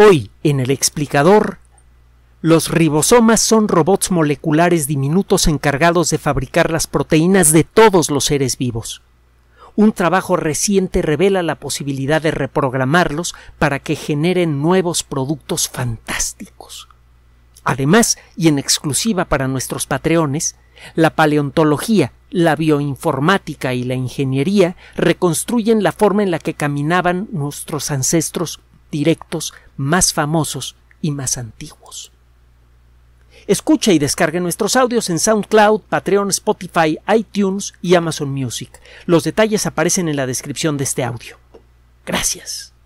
Hoy, en el explicador, los ribosomas son robots moleculares diminutos encargados de fabricar las proteínas de todos los seres vivos. Un trabajo reciente revela la posibilidad de reprogramarlos para que generen nuevos productos fantásticos. Además, y en exclusiva para nuestros patreones, la paleontología, la bioinformática y la ingeniería reconstruyen la forma en la que caminaban nuestros ancestros directos, más famosos y más antiguos. Escucha y descargue nuestros audios en SoundCloud, Patreon, Spotify, iTunes y Amazon Music. Los detalles aparecen en la descripción de este audio. Gracias.